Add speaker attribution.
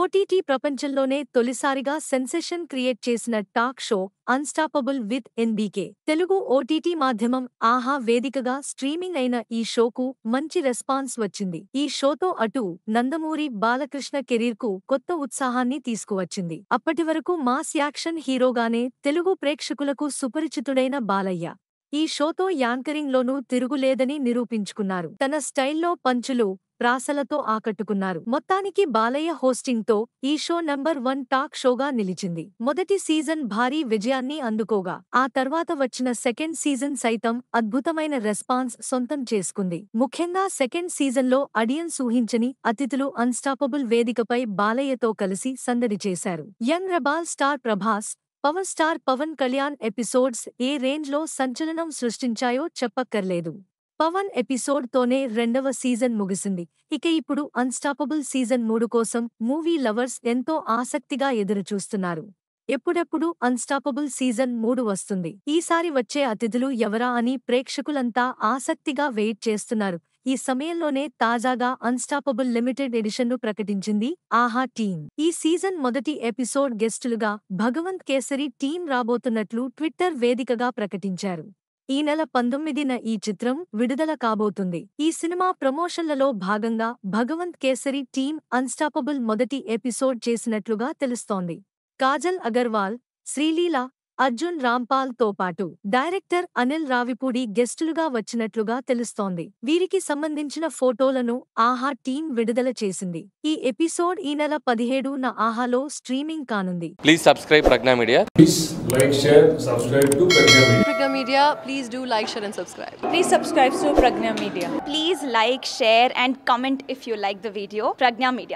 Speaker 1: OTT ప్రపంచంలోనే తొలిసారిగా sensation create చేసిన talk show Unstoppable with NBK Telugu OTT మాధ్యమం ఆహా వేదికగా స్ట్రీమింగ్ అయిన ఈ షోకు మంచి రెస్పాన్స్ వచ్చింది ఈ షోతో అటు నందమూరి బాలకృష్ణ కెరీర్ కు కొత్త ఉత్సాహాన్ని తీసుకువచ్చింది అప్పటి వరకు మాస్ యాక్షన్ హీరోగానే తెలుగు ప్రేక్షకులకు సుపరిచితుడైన బాలయ్య ఈ షోతో యాంకరింగ్లోనూ తిరుగులేదని నిరూపించుకున్నారు తన స్టైల్లో పంచులు ప్రాసలతో ఆకట్టుకున్నారు మొత్తానికి బాలయ్య హోస్టింగ్తో ఈ షో నంబర్ వన్ టాక్ షోగా నిలిచింది మొదటి సీజన్ భారీ విజయాన్ని అందుకోగా ఆ తర్వాత వచ్చిన సెకండ్ సీజన్ సైతం అద్భుతమైన రెస్పాన్స్ సొంతం చేసుకుంది ముఖ్యంగా సెకండ్ సీజన్లో అడియన్స్ ఊహించని అతిథులు అన్స్టాపబుల్ వేదికపై బాలయ్యతో కలిసి సందడి చేశారు young rebel star Prabhas power star Pawan Kalyan episodes ఏ రేంజ్లో సంచలనం సృష్టించాయో చెప్పక్కర్లేదు పవన్ ఎపిసోడ్ తోనే రెండవ సీజన్ ముగిసింది ఇక ఇప్పుడు అన్స్టాపబుల్ సీజన్ మూడు కోసం మూవీ లవర్స్ ఎంతో ఆసక్తిగా ఎదురుచూస్తున్నారు ఎప్పుడెప్పుడు అన్స్టాపబుల్ సీజన్ మూడు వస్తుంది ఈసారి వచ్చే అతిథులు ఎవరా అని ప్రేక్షకులంతా ఆసక్తిగా వెయిట్ చేస్తున్నారు ఈ సమయంలోనే తాజాగా అన్స్టాపబుల్ లిమిటెడ్ ఎడిషన్ను ప్రకటించింది ఆహా టీమ్ ఈ సీజన్ మొదటి ఎపిసోడ్ గెస్టులుగా భగవంత్ కేసరి టీం రాబోతున్నట్లు ట్విట్టర్ వేదికగా ప్రకటించారు ఈ నెల పంతొమ్మిదిన ఈ చిత్రం విడుదల కాబోతుంది ఈ సినిమా ప్రమోషన్లలో భాగంగా భగవంత్ కేసరి టీం అన్స్టాపబుల్ మొదటి ఎపిసోడ్ చేసినట్లుగా తెలుస్తోంది కాజల్ అగర్వాల్ శ్రీలీల అర్జున్ రాంపాల్ తో పాటు డైరెక్టర్ అనిల్ రావిపూడి గెస్టులుగా వచ్చినట్లుగా తెలుస్తోంది వీరికి సంబంధించిన ఫోటోలను ఆహా టీం విడుదల చేసింది ఈ ఎపిసోడ్ ఈ నెల పదిహేడు నా ఆహాలో స్ట్రీమింగ్ కానుంది please subscribe Prajna media Prajna media please do like share and subscribe please subscribe to Prajna media please like share and comment if you like the video Prajna media